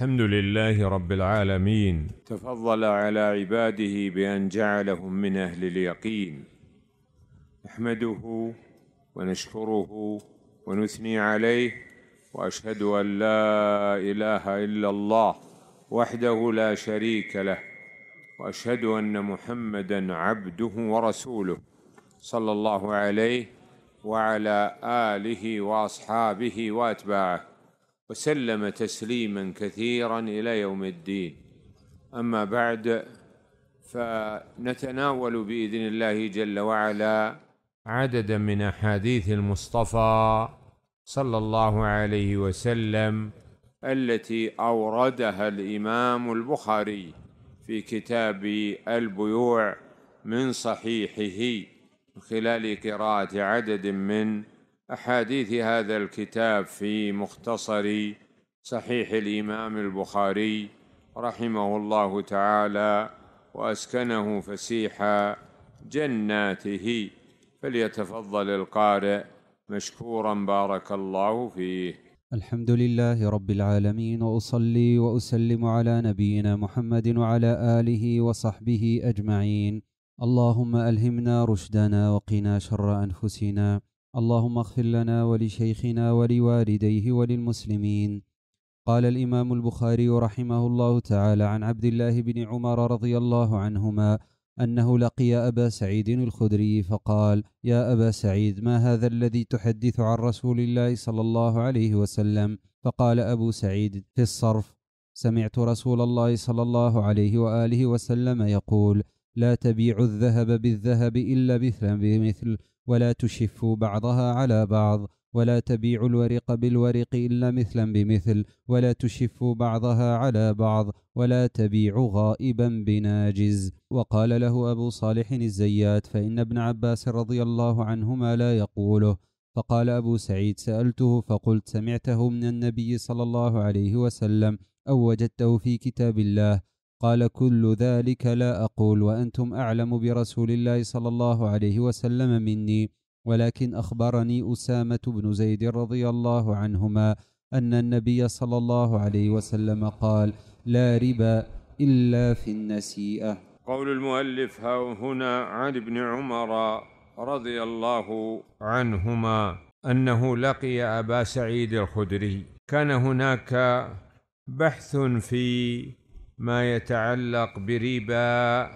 الحمد لله رب العالمين تفضل على عباده بان جعلهم من اهل اليقين نحمده ونشكره ونثني عليه واشهد ان لا اله الا الله وحده لا شريك له واشهد ان محمدا عبده ورسوله صلى الله عليه وعلى اله واصحابه واتباعه وسلم تسليما كثيرا الى يوم الدين اما بعد فنتناول باذن الله جل وعلا عددا من احاديث المصطفى صلى الله عليه وسلم التي اوردها الامام البخاري في كتاب البيوع من صحيحه من خلال قراءه عدد من احاديث هذا الكتاب في مختصر صحيح الامام البخاري رحمه الله تعالى واسكنه فسيح جناته فليتفضل القارئ مشكورا بارك الله فيه الحمد لله رب العالمين واصلي واسلم على نبينا محمد وعلى اله وصحبه اجمعين اللهم الهمنا رشدنا وقنا شر انفسنا اللهم اغفر لنا ولشيخنا ولوالديه وللمسلمين قال الامام البخاري رحمه الله تعالى عن عبد الله بن عمر رضي الله عنهما انه لقي ابا سعيد الخدري فقال يا ابا سعيد ما هذا الذي تحدث عن رسول الله صلى الله عليه وسلم فقال ابو سعيد في الصرف سمعت رسول الله صلى الله عليه واله وسلم يقول لا تبيع الذهب بالذهب الا بمثل ولا تشفوا بعضها على بعض ولا تبيعوا الورق بالورق إلا مثلا بمثل ولا تشفوا بعضها على بعض ولا تبيعوا غائبا بناجز وقال له أبو صالح الزيات فإن ابن عباس رضي الله عنهما لا يقوله فقال أبو سعيد سألته فقلت سمعته من النبي صلى الله عليه وسلم أو وجدته في كتاب الله قال كل ذلك لا أقول وأنتم أعلم برسول الله صلى الله عليه وسلم مني ولكن أخبرني أسامة بن زيد رضي الله عنهما أن النبي صلى الله عليه وسلم قال لا ربا إلا في النسيئة قول المؤلف هنا عن ابن عمر رضي الله عنهما أنه لقي أبا سعيد الخدري كان هناك بحث في ما يتعلق بربا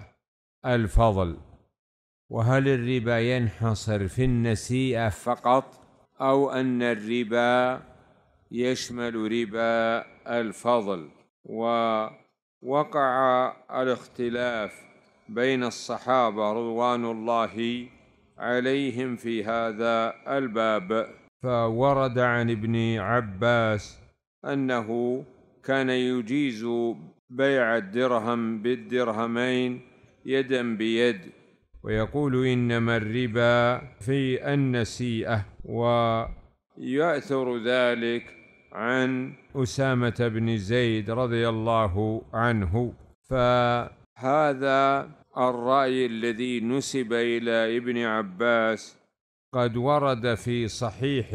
الفضل وهل الربا ينحصر في النسيئه فقط او ان الربا يشمل ربا الفضل ووقع الاختلاف بين الصحابه رضوان الله عليهم في هذا الباب فورد عن ابن عباس انه كان يجيز بيع الدرهم بالدرهمين يدا بيد ويقول انما الربا في النسيئه وياثر ذلك عن اسامه بن زيد رضي الله عنه فهذا الراي الذي نسب الى ابن عباس قد ورد في صحيح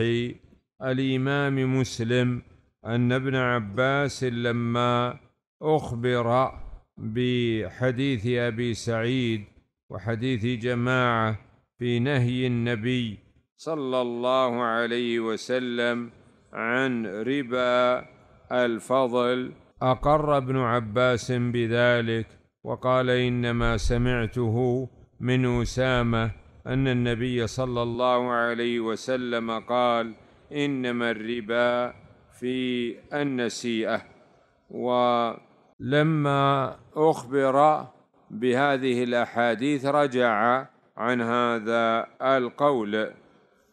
الامام مسلم ان ابن عباس لما اخبر بحديث ابي سعيد وحديث جماعه في نهي النبي صلى الله عليه وسلم عن ربا الفضل اقر ابن عباس بذلك وقال انما سمعته من اسامه ان النبي صلى الله عليه وسلم قال انما الربا في النسيئه و لما أخبر بهذه الأحاديث رجع عن هذا القول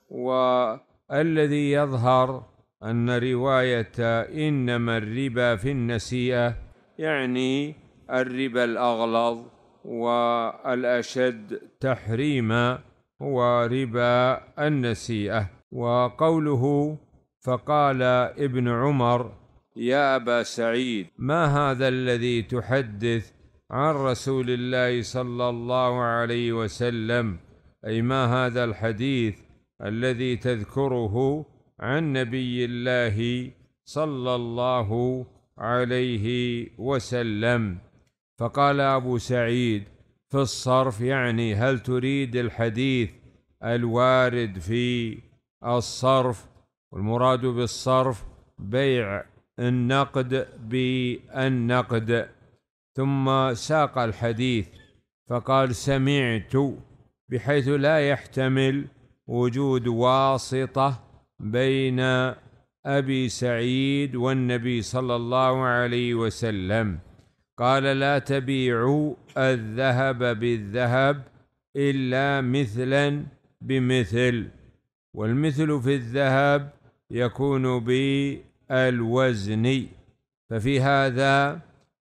والذي يظهر أن رواية إنما الربا في النسيئة يعني الربا الأغلظ والأشد تحريما هو ربا النسيئة وقوله فقال ابن عمر يا ابا سعيد ما هذا الذي تحدث عن رسول الله صلى الله عليه وسلم اي ما هذا الحديث الذي تذكره عن نبي الله صلى الله عليه وسلم فقال ابو سعيد في الصرف يعني هل تريد الحديث الوارد في الصرف والمراد بالصرف بيع النقد بالنقد ثم ساق الحديث فقال سمعت بحيث لا يحتمل وجود واسطه بين ابي سعيد والنبي صلى الله عليه وسلم قال لا تبيعوا الذهب بالذهب الا مثلا بمثل والمثل في الذهب يكون ب الوزن ففي هذا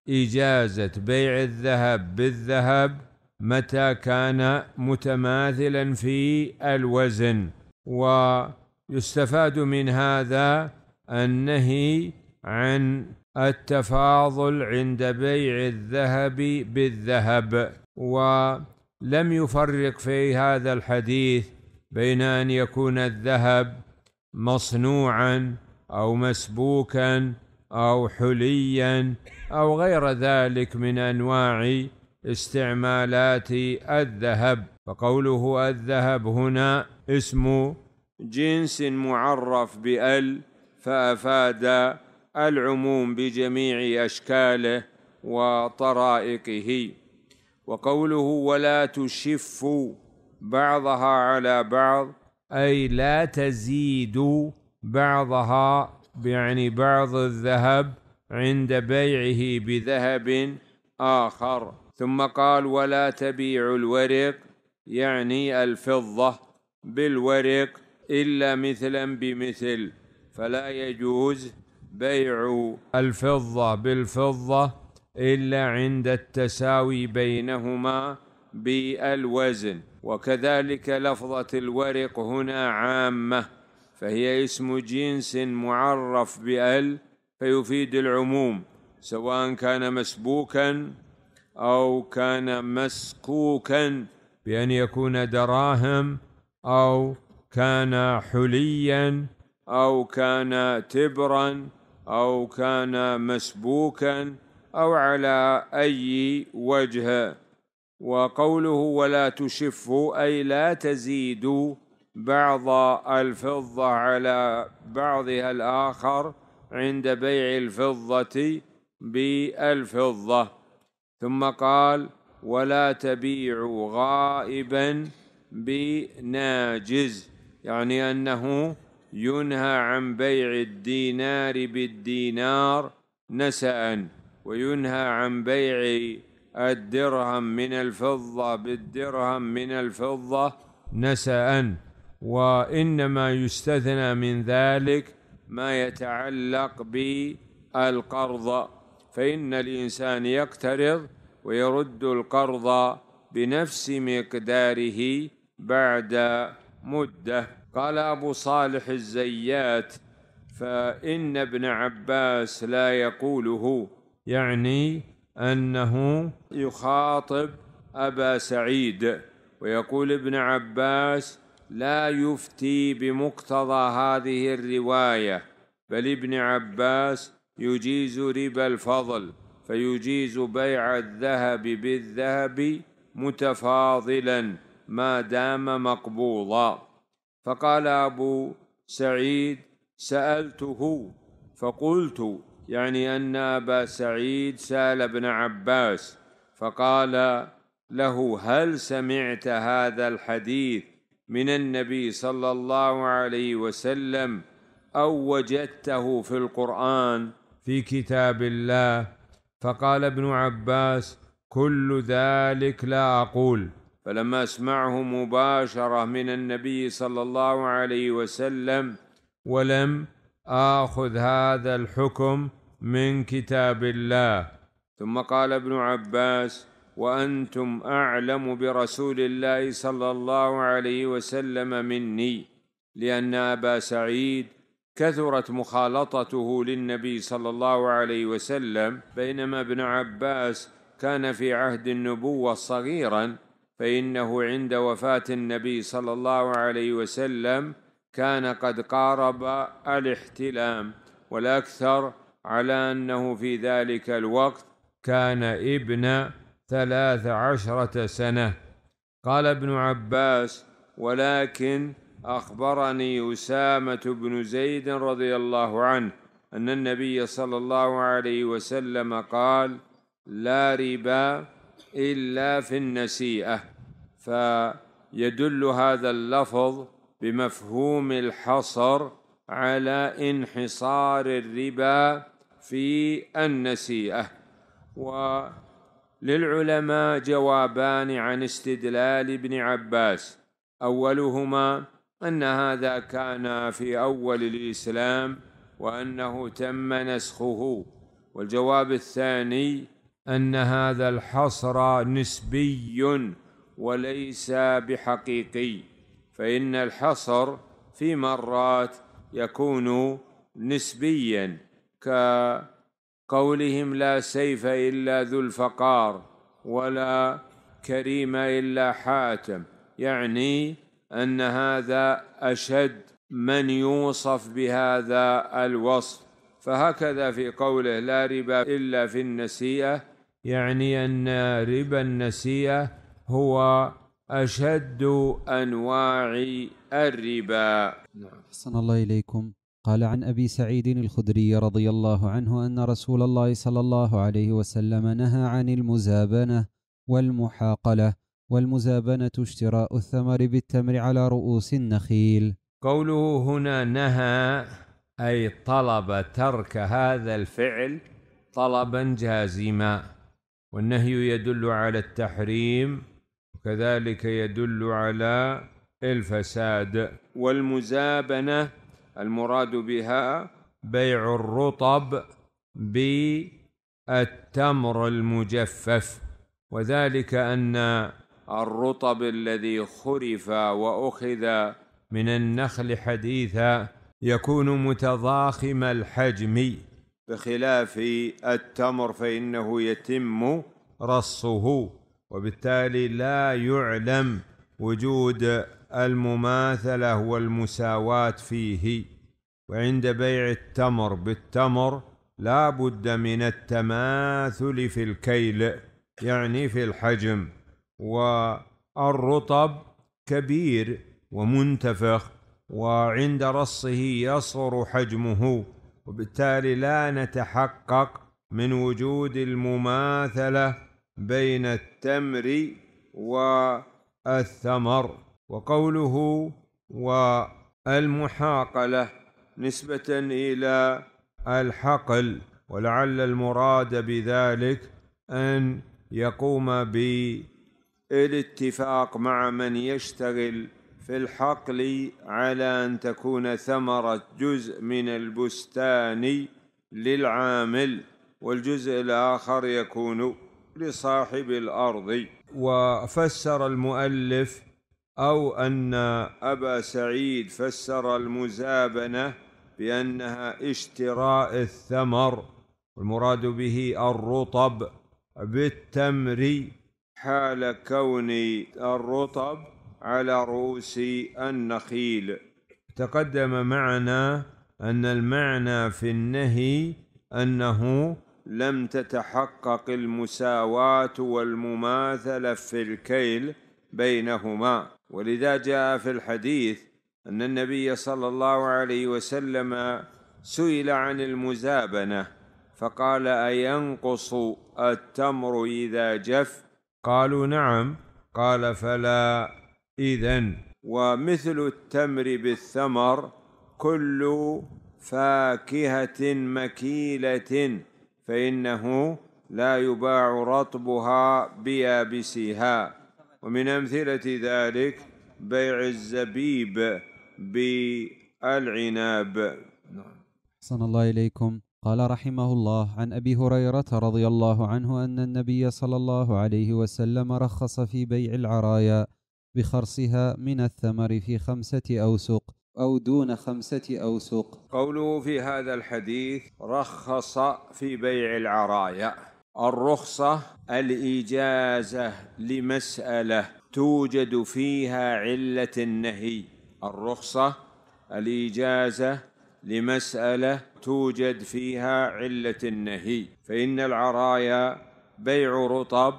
إجازة بيع الذهب بالذهب متى كان متماثلا في الوزن ويستفاد من هذا النهي عن التفاضل عند بيع الذهب بالذهب ولم يفرق في هذا الحديث بين ان يكون الذهب مصنوعا او مسبوكا او حليا او غير ذلك من انواع استعمالات الذهب فقوله الذهب هنا اسم جنس معرف بال فافاد العموم بجميع اشكاله وطرائقه وقوله ولا تشف بعضها على بعض اي لا تزيد بعضها يعني بعض الذهب عند بيعه بذهب آخر ثم قال ولا تبيع الورق يعني الفضة بالورق إلا مثلا بمثل فلا يجوز بيع الفضة بالفضة إلا عند التساوي بينهما بالوزن وكذلك لفظة الورق هنا عامة فهي اسم جنس معرف بال فيفيد العموم سواء كان مسبوكا او كان مسكوكا بان يكون دراهم او كان حليا او كان تبرا او كان مسبوكا او على اي وجه وقوله ولا تشفوا اي لا تزيدوا بعض الفضة على بعضها الآخر عند بيع الفضة بالفضة ثم قال ولا تبيعوا غائبا بناجز يعني أنه ينهى عن بيع الدينار بالدينار نسأ وينهى عن بيع الدرهم من الفضة بالدرهم من الفضة نسأ وانما يستثنى من ذلك ما يتعلق بالقرض فان الانسان يقترض ويرد القرض بنفس مقداره بعد مده قال ابو صالح الزيات فان ابن عباس لا يقوله يعني انه يخاطب ابا سعيد ويقول ابن عباس لا يفتي بمقتضى هذه الروايه بل ابن عباس يجيز ربا الفضل فيجيز بيع الذهب بالذهب متفاضلا ما دام مقبوضا فقال ابو سعيد سالته فقلت يعني ان ابا سعيد سال ابن عباس فقال له هل سمعت هذا الحديث من النبي صلى الله عليه وسلم او وجدته في القران في كتاب الله فقال ابن عباس كل ذلك لا اقول فلما اسمعه مباشره من النبي صلى الله عليه وسلم ولم اخذ هذا الحكم من كتاب الله ثم قال ابن عباس وانتم اعلم برسول الله صلى الله عليه وسلم مني لان ابا سعيد كثرت مخالطته للنبي صلى الله عليه وسلم بينما ابن عباس كان في عهد النبوه صغيرا فانه عند وفاه النبي صلى الله عليه وسلم كان قد قارب الاحتلام والاكثر على انه في ذلك الوقت كان ابن ثلاث عشرة سنة قال ابن عباس ولكن أخبرني أسامة بن زيد رضي الله عنه أن النبي صلى الله عليه وسلم قال لا ربا إلا في النسيئة فيدل هذا اللفظ بمفهوم الحصر على انحصار الربا في النسيئة و للعلماء جوابان عن استدلال ابن عباس اولهما ان هذا كان في اول الاسلام وانه تم نسخه والجواب الثاني ان هذا الحصر نسبي وليس بحقيقي فان الحصر في مرات يكون نسبيا ك قولهم لا سيف الا ذو الفقار ولا كريم الا حاتم يعني ان هذا اشد من يوصف بهذا الوصف فهكذا في قوله لا ربا الا في النسيئه يعني ان ربا النسيئه هو اشد انواع الربا نعم احسن الله اليكم قال عن ابي سعيد الخدري رضي الله عنه ان رسول الله صلى الله عليه وسلم نهى عن المزابنه والمحاقله والمزابنه اشتراء الثمر بالتمر على رؤوس النخيل قوله هنا نهى اي طلب ترك هذا الفعل طلبا جازما والنهي يدل على التحريم وكذلك يدل على الفساد والمزابنه المراد بها بيع الرطب بالتمر المجفف وذلك ان الرطب الذي خرف واخذ من النخل حديثا يكون متضاخم الحجم بخلاف التمر فانه يتم رصه وبالتالي لا يعلم وجود المماثله والمساواه فيه وعند بيع التمر بالتمر لا بد من التماثل في الكيل يعني في الحجم والرطب كبير ومنتفخ وعند رصه يصغر حجمه وبالتالي لا نتحقق من وجود المماثله بين التمر والثمر وقوله والمحاقله نسبه الى الحقل ولعل المراد بذلك ان يقوم بالاتفاق مع من يشتغل في الحقل على ان تكون ثمره جزء من البستان للعامل والجزء الاخر يكون لصاحب الارض وفسر المؤلف او ان ابا سعيد فسر المزابنه بانها اشتراء الثمر والمراد به الرطب بالتمر حال كون الرطب على رؤوس النخيل تقدم معنا ان المعنى في النهي انه لم تتحقق المساواه والمماثله في الكيل بينهما ولذا جاء في الحديث أن النبي صلى الله عليه وسلم سئل عن المزابنة فقال أينقص التمر إذا جف قالوا نعم قال فلا إذا ومثل التمر بالثمر كل فاكهة مكيلة فإنه لا يباع رطبها بيابسها ومن أمثلة ذلك بيع الزبيب بالعناب نعم أحسن الله إليكم قال رحمه الله عن أبي هريرة رضي الله عنه أن النبي صلى الله عليه وسلم رخص في بيع العرايا بخرصها من الثمر في خمسة أوسق أو دون خمسة أوسق قوله في هذا الحديث رخص في بيع العرايا الرخصة الإجازة لمسألة توجد فيها علة النهي الرخصة الإجازة لمسألة توجد فيها علة النهي فإن العرايا بيع رطب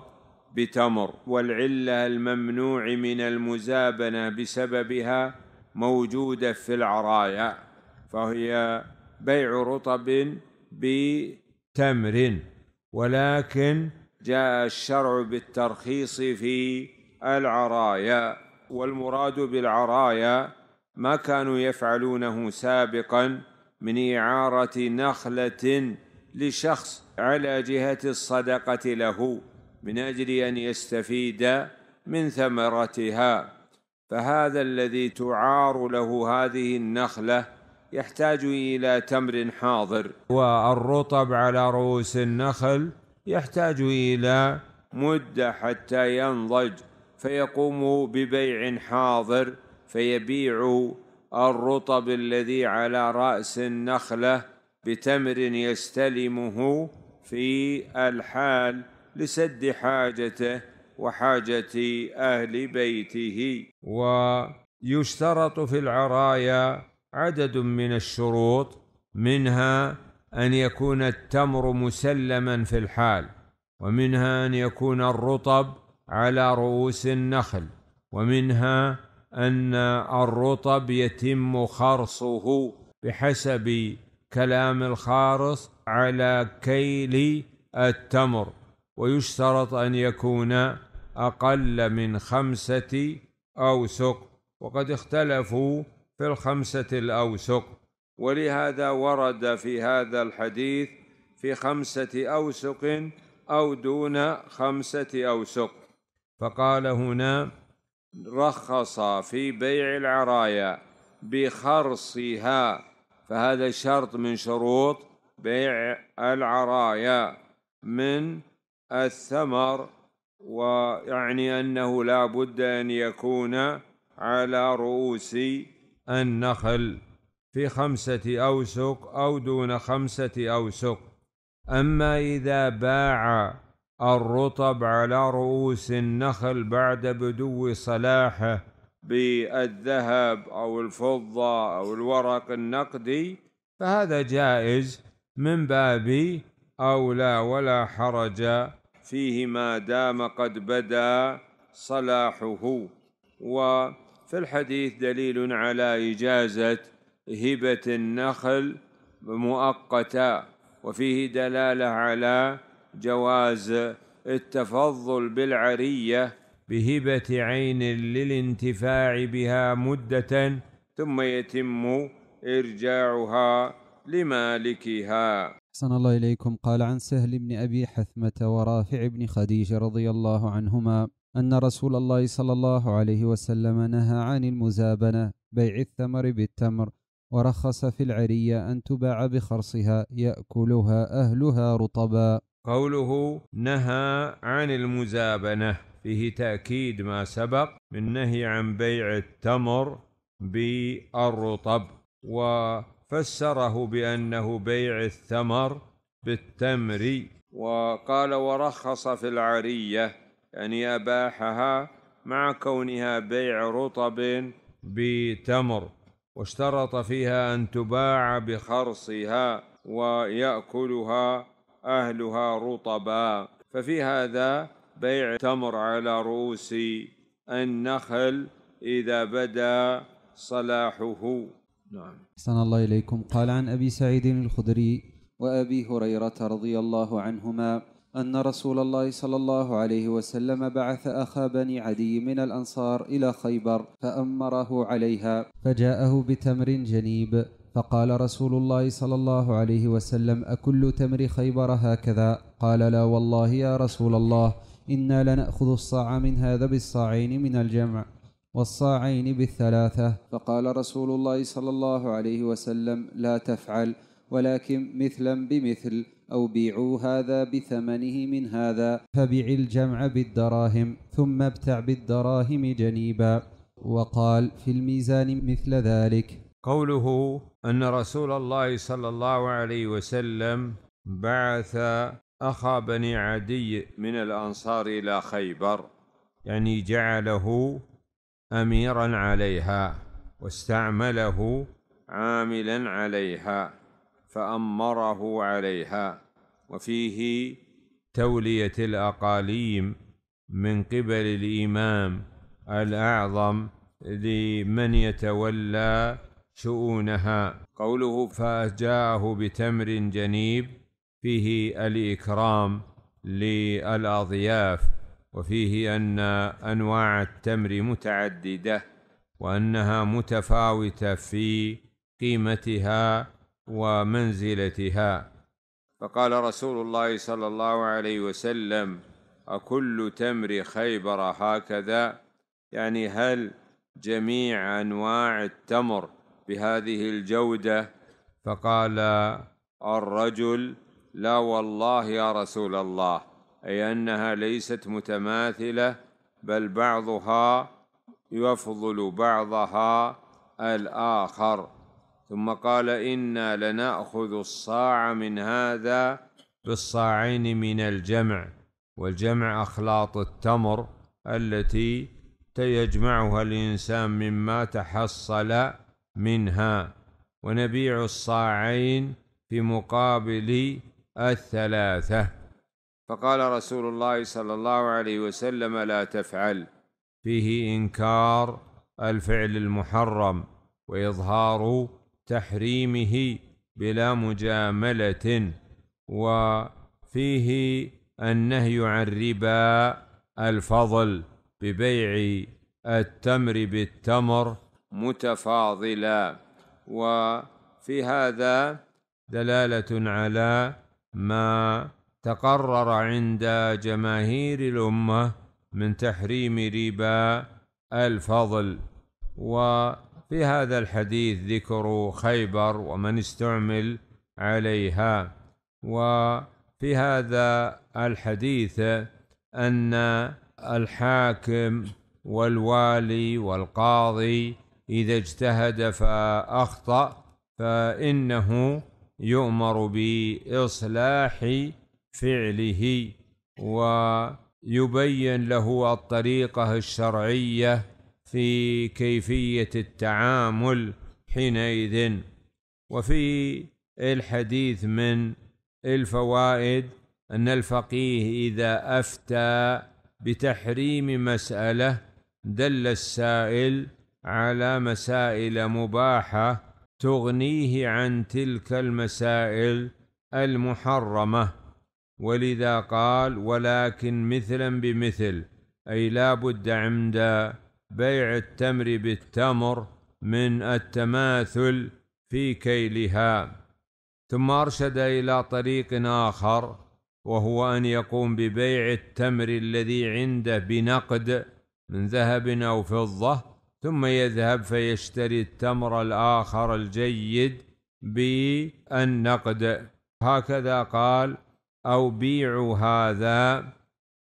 بتمر والعلة الممنوع من المزابنة بسببها موجودة في العرايا فهي بيع رطب بتمر ولكن جاء الشرع بالترخيص في العرايا والمراد بالعرايا ما كانوا يفعلونه سابقا من إعارة نخلة لشخص على جهة الصدقة له من أجل أن يستفيد من ثمرتها فهذا الذي تعار له هذه النخله يحتاج إلى تمر حاضر والرطب على رؤوس النخل يحتاج إلى مدة حتى ينضج فيقوم ببيع حاضر فيبيع الرطب الذي على رأس النخلة بتمر يستلمه في الحال لسد حاجته وحاجة أهل بيته ويشترط في العرايا عدد من الشروط منها ان يكون التمر مسلما في الحال ومنها ان يكون الرطب على رؤوس النخل ومنها ان الرطب يتم خرصه بحسب كلام الخارص على كيل التمر ويشترط ان يكون اقل من خمسه اوسق وقد اختلفوا في الخمسة الأوسق ولهذا ورد في هذا الحديث في خمسة أوسق أو دون خمسة أوسق فقال هنا رخص في بيع العرايا بخرصها فهذا شرط من شروط بيع العرايا من الثمر ويعني انه لا بد ان يكون على رؤوس النخل في خمسة أوسق أو دون خمسة أوسق أما إذا باع الرطب على رؤوس النخل بعد بدو صلاحه بالذهب أو الفضة أو الورق النقدي فهذا جائز من باب أولى ولا حرج فيه ما دام قد بدا صلاحه و في الحديث دليل على إجازة هبة النخل مؤقتا وفيه دلالة على جواز التفضل بالعرية بهبة عين للانتفاع بها مدة ثم يتم إرجاعها لمالكها أحسن الله إليكم قال عن سهل بن أبي حثمة ورافع بن خديجة رضي الله عنهما أن رسول الله صلى الله عليه وسلم نهى عن المزابنة بيع الثمر بالتمر ورخص في العرية أن تباع بخرصها يأكلها أهلها رطبا قوله نهى عن المزابنة فيه تأكيد ما سبق من نهي عن بيع التمر بالرطب وفسره بأنه بيع الثمر بالتمر وقال ورخص في العرية يعني أباحها مع كونها بيع رطب بتمر واشترط فيها أن تباع بخرصها ويأكلها أهلها رطبا ففي هذا بيع تمر على رؤوس النخل إذا بدا صلاحه نعم أحسن الله إليكم قال عن أبي سعيد الخدري وأبي هريرة رضي الله عنهما أن رسول الله صلى الله عليه وسلم بعث أخا بني عدي من الأنصار إلى خيبر فأمره عليها فجاءه بتمر جنيب فقال رسول الله صلى الله عليه وسلم أكل تمر خيبر هكذا قال لا والله يا رسول الله إنا لنأخذ الصاع من هذا بالصاعين من الجمع والصاعين بالثلاثة فقال رسول الله صلى الله عليه وسلم لا تفعل ولكن مثلا بمثل أو بيعوا هذا بثمنه من هذا فبع الجمع بالدراهم ثم ابتع بالدراهم جنيبا وقال في الميزان مثل ذلك قوله أن رسول الله صلى الله عليه وسلم بعث أخا بني عدي من الأنصار إلى خيبر يعني جعله أميرا عليها واستعمله عاملا عليها فأمره عليها وفيه تولية الأقاليم من قبل الإمام الأعظم لمن يتولى شؤونها قوله فأجاه بتمر جنيب فيه الإكرام للأضياف وفيه أن أنواع التمر متعددة وأنها متفاوتة في قيمتها ومنزلتها فقال رسول الله صلى الله عليه وسلم أكل تمر خيبر هكذا يعني هل جميع أنواع التمر بهذه الجودة فقال الرجل لا والله يا رسول الله أي أنها ليست متماثلة بل بعضها يفضل بعضها الآخر ثم قال إنا لنأخذ الصاع من هذا بالصاعين من الجمع والجمع أخلاط التمر التي يجمعها الإنسان مما تحصل منها ونبيع الصاعين في مقابل الثلاثة فقال رسول الله صلى الله عليه وسلم لا تفعل فيه إنكار الفعل المحرم وإظهار تحريمه بلا مجامله وفيه النهي عن ربا الفضل ببيع التمر بالتمر متفاضلا وفي هذا دلاله على ما تقرر عند جماهير الامه من تحريم ربا الفضل و في هذا الحديث ذكر خيبر ومن استعمل عليها وفي هذا الحديث ان الحاكم والوالي والقاضي اذا اجتهد فاخطا فانه يؤمر باصلاح فعله ويبين له الطريقه الشرعيه في كيفيه التعامل حينئذ وفي الحديث من الفوائد ان الفقيه اذا افتى بتحريم مساله دل السائل على مسائل مباحه تغنيه عن تلك المسائل المحرمه ولذا قال ولكن مثلا بمثل اي لا بد عند بيع التمر بالتمر من التماثل في كيلها ثم ارشد الى طريق اخر وهو ان يقوم ببيع التمر الذي عنده بنقد من ذهب او فضه ثم يذهب فيشتري التمر الاخر الجيد بالنقد هكذا قال او بيع هذا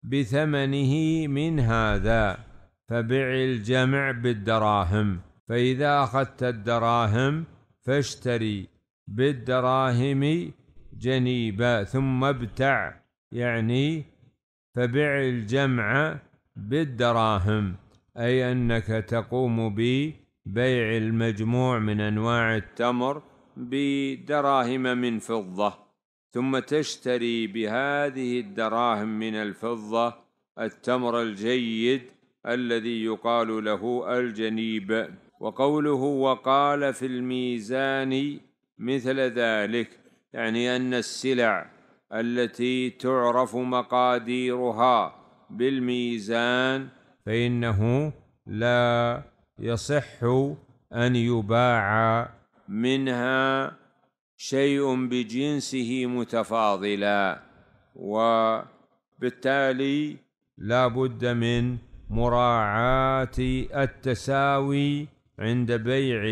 بثمنه من هذا فبع الجمع بالدراهم فإذا أخذت الدراهم فاشتري بالدراهم جنيبا ثم ابتع يعني فبع الجمع بالدراهم أي أنك تقوم ببيع المجموع من أنواع التمر بدراهم من فضة ثم تشتري بهذه الدراهم من الفضة التمر الجيد الذي يقال له الجنيب وقوله وقال في الميزان مثل ذلك يعني ان السلع التي تعرف مقاديرها بالميزان فانه لا يصح ان يباع منها شيء بجنسه متفاضلا وبالتالي لا بد من مراعاه التساوي عند بيع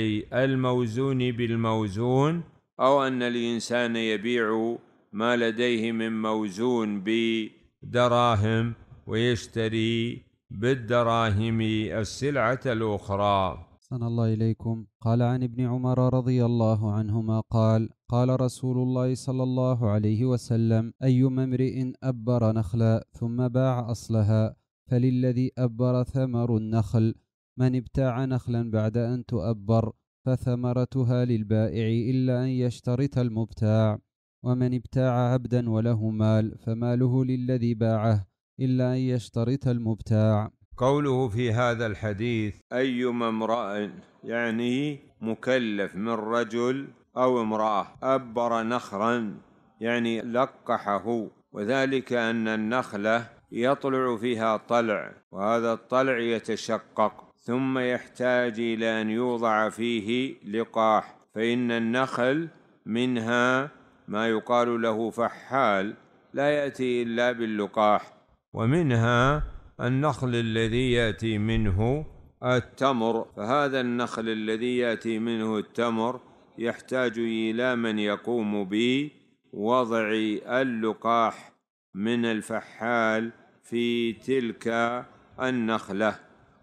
الموزون بالموزون او ان الانسان يبيع ما لديه من موزون بدراهم ويشتري بالدراهم السلعه الاخرى أحسن الله إليكم قال عن ابن عمر رضي الله عنهما قال قال رسول الله صلى الله عليه وسلم أيما امرئ أبر نخلا ثم باع أصلها فللذي أبر ثمر النخل من ابتاع نخلا بعد أن تؤبر فثمرتها للبائع إلا أن يشترط المبتاع ومن ابتاع عبدا وله مال فماله للذي باعه إلا أن يشترط المبتاع قوله في هذا الحديث أيما امرأ يعني مكلف من رجل أو امرأة أبر نخرا يعني لقحه وذلك أن النخلة يطلع فيها طلع وهذا الطلع يتشقق ثم يحتاج الى ان يوضع فيه لقاح فان النخل منها ما يقال له فحال لا ياتي الا باللقاح ومنها النخل الذي ياتي منه التمر فهذا النخل الذي ياتي منه التمر يحتاج الى من يقوم بوضع اللقاح من الفحال في تلك النخله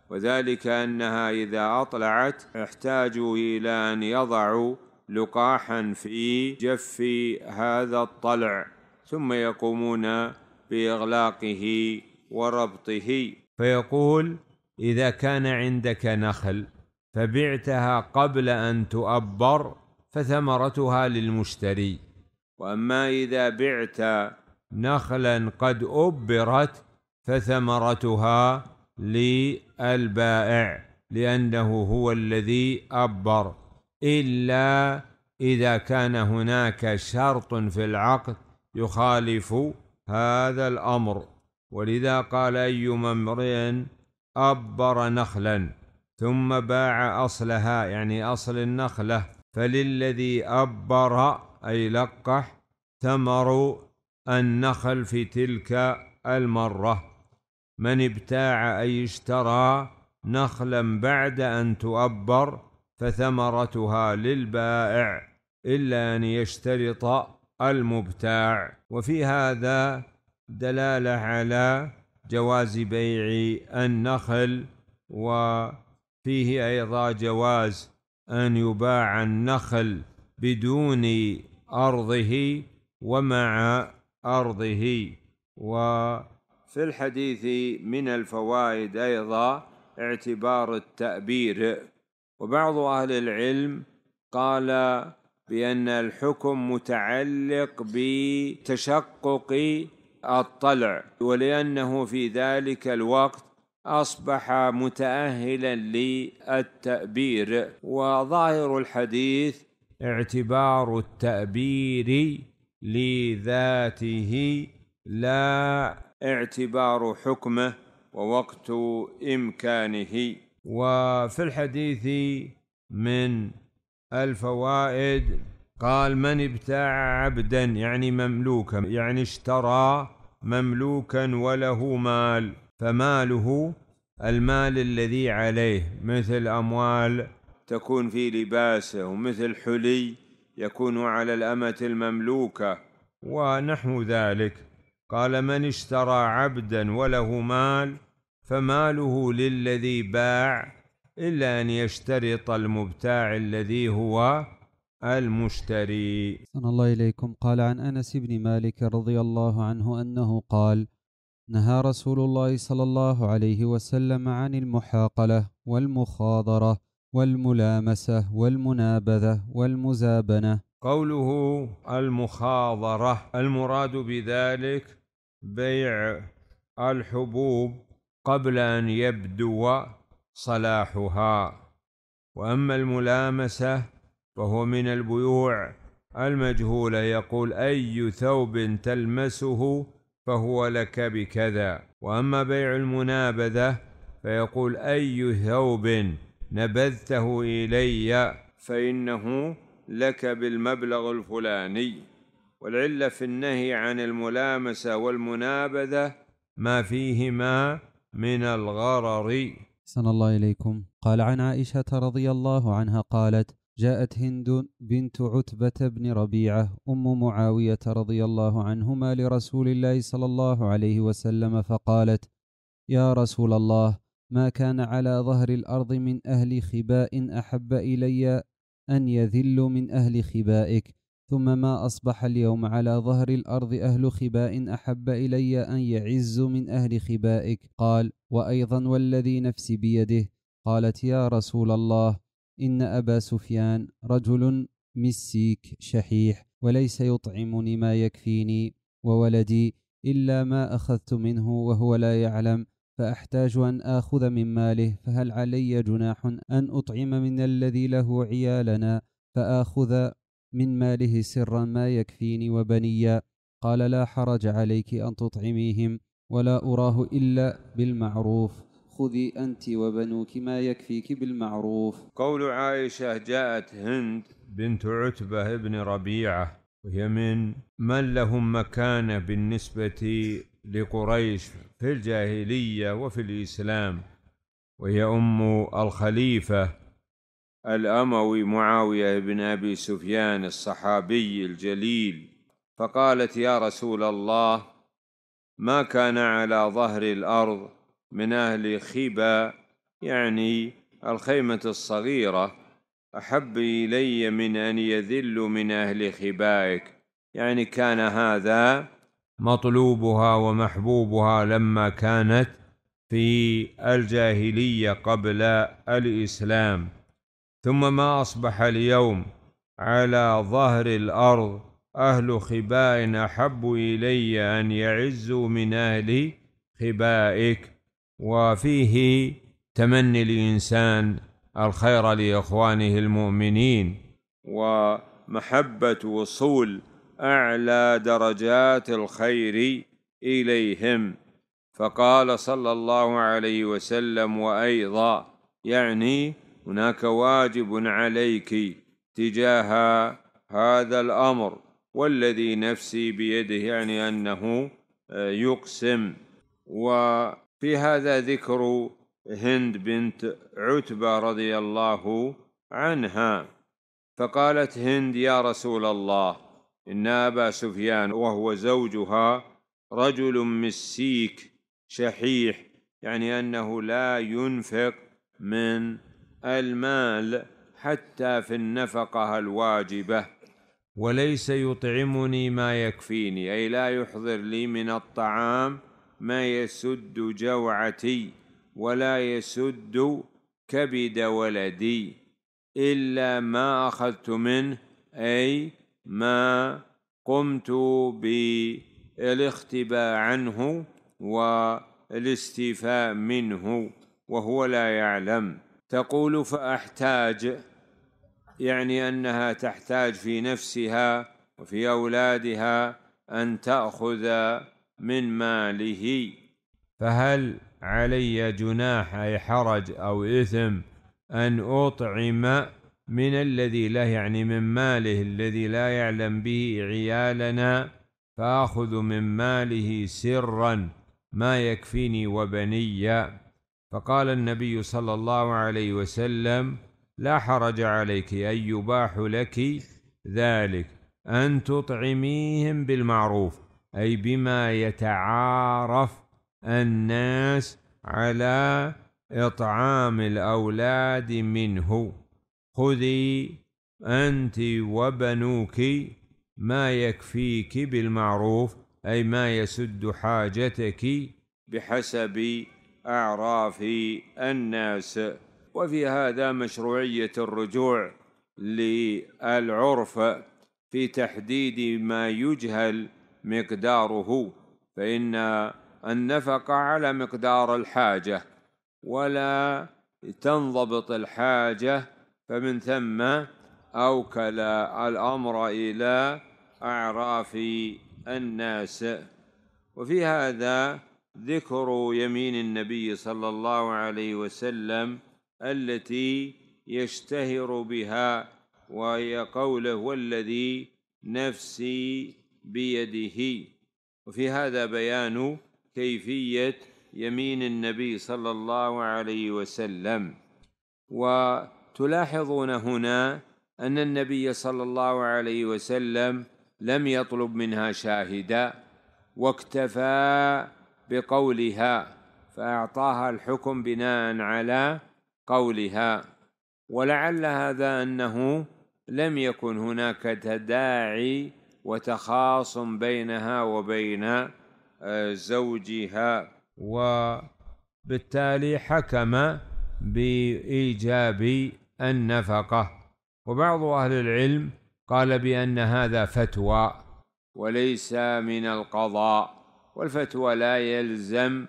وذلك انها اذا اطلعت احتاجوا الى ان يضعوا لقاحا في جف هذا الطلع ثم يقومون باغلاقه وربطه فيقول اذا كان عندك نخل فبعتها قبل ان تؤبر فثمرتها للمشتري واما اذا بعت نخلا قد أبرت فثمرتها للبائع لأنه هو الذي أبر إلا إذا كان هناك شرط في العقد يخالف هذا الأمر ولذا قال أيما امرئ أبر نخلا ثم باع أصلها يعني أصل النخلة فللذي أبر أي لقح ثمر النخل في تلك المرة من ابتاع أي اشترى نخلا بعد أن تؤبر فثمرتها للبائع إلا أن يشترط المبتاع وفي هذا دلالة على جواز بيع النخل وفيه أيضا جواز أن يباع النخل بدون أرضه ومع أرضه وفي الحديث من الفوائد أيضا اعتبار التأبير وبعض أهل العلم قال بأن الحكم متعلق بتشقق الطلع ولأنه في ذلك الوقت أصبح متأهلا للتأبير وظاهر الحديث اعتبار التأبير لذاته لا اعتبار حكمه ووقت إمكانه وفي الحديث من الفوائد قال من ابتاع عبدا يعني مملوكا يعني اشترى مملوكا وله مال فماله المال الذي عليه مثل اموال تكون في لباسه ومثل حلي يكون على الأمة المملوكة ونحو ذلك قال من اشترى عبدا وله مال فماله للذي باع إلا أن يشترط المبتاع الذي هو المشتري أحسن الله إليكم قال عن أنس بن مالك رضي الله عنه أنه قال نهى رسول الله صلى الله عليه وسلم عن المحاقلة والمخاضرة والملامسة والمنابذة والمزابنة قوله المخاضرة المراد بذلك بيع الحبوب قبل أن يبدو صلاحها وأما الملامسة فهو من البيوع المجهولة يقول أي ثوب تلمسه فهو لك بكذا وأما بيع المنابذة فيقول أي ثوب نبذته الي فانه لك بالمبلغ الفلاني والعله في النهي عن الملامسه والمنابذه ما فيهما من الغرر صلى الله اليكم قال عن عائشه رضي الله عنها قالت جاءت هند بنت عتبة بن ربيعة أم معاوية رضي الله عنهما لرسول الله صلى الله عليه وسلم فقالت: يا رسول الله ما كان على ظهر الارض من اهل خباء احب الي ان يذل من اهل خبائك ثم ما اصبح اليوم على ظهر الارض اهل خباء احب الي ان يعز من اهل خبائك قال وايضا والذي نفسي بيده قالت يا رسول الله ان ابا سفيان رجل مسيك شحيح وليس يطعمني ما يكفيني وولدي الا ما اخذت منه وهو لا يعلم فأحتاج أن آخذ من ماله فهل علي جناح أن أطعم من الذي له عيالنا فآخذ من ماله سرا ما يكفيني وبنيا قال لا حرج عليك أن تطعميهم ولا أراه إلا بالمعروف خذي أنت وبنوك ما يكفيك بالمعروف قول عائشة جاءت هند بنت عتبة بن ربيعة وهي من من لهم مكانة بالنسبة لقريش في الجاهلية وفي الإسلام وهي أم الخليفة الأموي معاوية بن أبي سفيان الصحابي الجليل فقالت يا رسول الله ما كان على ظهر الأرض من أهل خبا يعني الخيمة الصغيرة أحب إلي من أن يذل من أهل خبائك يعني كان هذا مطلوبها ومحبوبها لما كانت في الجاهليه قبل الاسلام ثم ما اصبح اليوم على ظهر الارض اهل خباء احب الي ان يعزوا من اهل خبائك وفيه تمني الانسان الخير لاخوانه المؤمنين ومحبه وصول اعلى درجات الخير اليهم فقال صلى الله عليه وسلم وايضا يعني هناك واجب عليك تجاه هذا الامر والذي نفسي بيده يعني انه آه، يقسم وفي هذا ذكر هند بنت عتبه رضي الله عنها فقالت هند يا رسول الله إن أبا سفيان وهو زوجها رجل مسيك شحيح يعني أنه لا ينفق من المال حتى في النفقة الواجبة وليس يطعمني ما يكفيني أي لا يحضر لي من الطعام ما يسد جوعتي ولا يسد كبد ولدي إلا ما أخذت منه أي ما قمت بالاختباء عنه والاستيفاء منه وهو لا يعلم تقول فاحتاج يعني انها تحتاج في نفسها وفي اولادها ان تاخذ من ماله فهل علي جناح اي حرج او اثم ان اطعم من الذي له يعني من ماله الذي لا يعلم به عيالنا فاخذ من ماله سرا ما يكفيني وبني فقال النبي صلى الله عليه وسلم لا حرج عليك ان يباح لك ذلك ان تطعميهم بالمعروف اي بما يتعارف الناس على اطعام الاولاد منه خذي انت وبنوك ما يكفيك بالمعروف اي ما يسد حاجتك بحسب اعراف الناس وفي هذا مشروعيه الرجوع للعرف في تحديد ما يجهل مقداره فان النفقه على مقدار الحاجه ولا تنضبط الحاجه فمن ثم أوكل الأمر إلى أعراف الناس وفي هذا ذكر يمين النبي صلى الله عليه وسلم التي يشتهر بها وهي قوله والذي نفسي بيده وفي هذا بيان كيفية يمين النبي صلى الله عليه وسلم و تلاحظون هنا أن النبي صلى الله عليه وسلم لم يطلب منها شاهدا واكتفى بقولها فأعطاها الحكم بناء على قولها ولعل هذا أنه لم يكن هناك تداعي وتخاصم بينها وبين آه، زوجها وبالتالي حكم بإيجاب النفقة وبعض أهل العلم قال بأن هذا فتوى وليس من القضاء والفتوى لا يلزم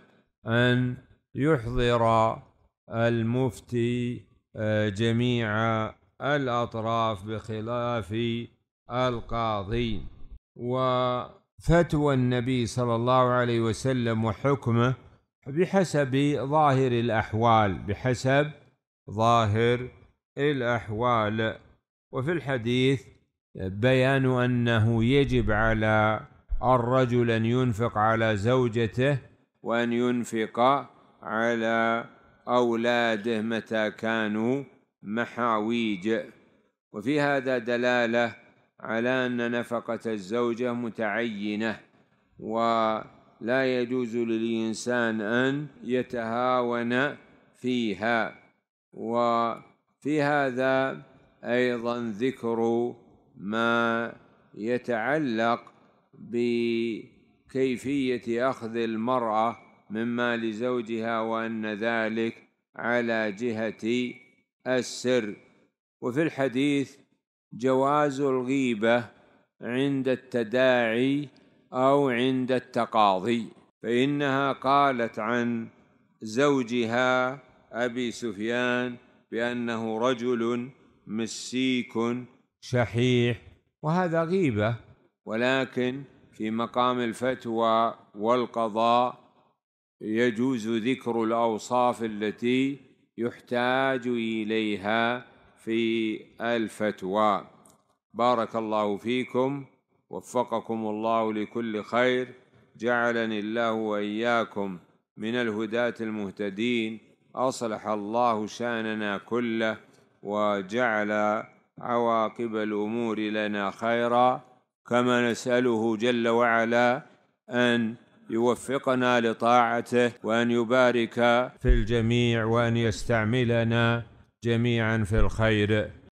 أن يحضر المفتي آه، جميع الأطراف بخلاف القاضي وفتوى النبي صلى الله عليه وسلم وحكمه بحسب ظاهر الأحوال بحسب ظاهر الأحوال وفي الحديث بيان أنه يجب على الرجل أن ينفق على زوجته وأن ينفق على أولاده متى كانوا محاويج وفي هذا دلالة على أن نفقة الزوجة متعينة ولا يجوز للإنسان أن يتهاون فيها و في هذا ايضا ذكر ما يتعلق بكيفيه اخذ المراه من مال زوجها وان ذلك على جهه السر وفي الحديث جواز الغيبه عند التداعي او عند التقاضي فانها قالت عن زوجها ابي سفيان بأنه رجل مسيك شحيح وهذا غيبة ولكن في مقام الفتوى والقضاء يجوز ذكر الأوصاف التي يحتاج إليها في الفتوى بارك الله فيكم وفقكم الله لكل خير جعلني الله واياكم من الهداه المهتدين أصلح الله شأننا كله وجعل عواقب الأمور لنا خيرا كما نسأله جل وعلا أن يوفقنا لطاعته وأن يبارك في الجميع وأن يستعملنا جميعا في الخير